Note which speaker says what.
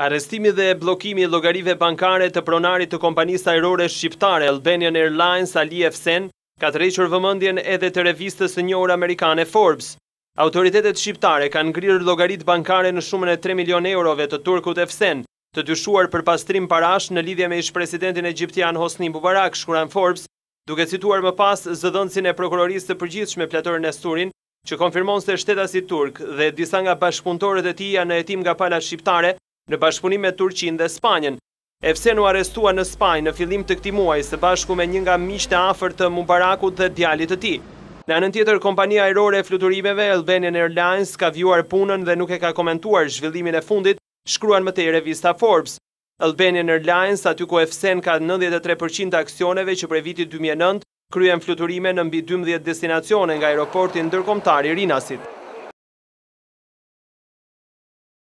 Speaker 1: Arestimi dhe blokimi logarive bankare të pronarit të kompanisë aerore shqiptare Albanian Airlines Ali Efsen ka të reqër vëmëndjen edhe të revistës një orë amerikane Forbes. Autoritetet shqiptare kanë ngrirë logarit bankare në shumën e 3 milion eurove të Turkut Efsen, të dyshuar për pastrim parash në lidhje me ish presidentin e Gjiptian Hosni Mubarak, shkuran Forbes, duke cituar më pas zëdëndësin e prokurorisë të përgjithshme platërën e sturin, që konfirmon se shtetasi Turk dhe disa nga bashkëpuntorët e tia në etim nga pala shqiptare, në bashkëpunim me Turqin dhe Spanjen. u arestua në Spanjë në filim të këti muaj së bashku me një nga të afer të Mubarakut dhe djalit të ti. Në anën tjetër, kompania aerore e fluturimeve Albanian Airlines ka vjuar punën dhe nuk e ka komentuar zhvillimin e fundit, shkruan më të i revista Forbes. Albanian Airlines, aty ku Efsen ka 93% aksioneve që prej vitit 2009, kryen fluturime në mbi 12 destinacione nga aeroportin dërkomtari Rinasit.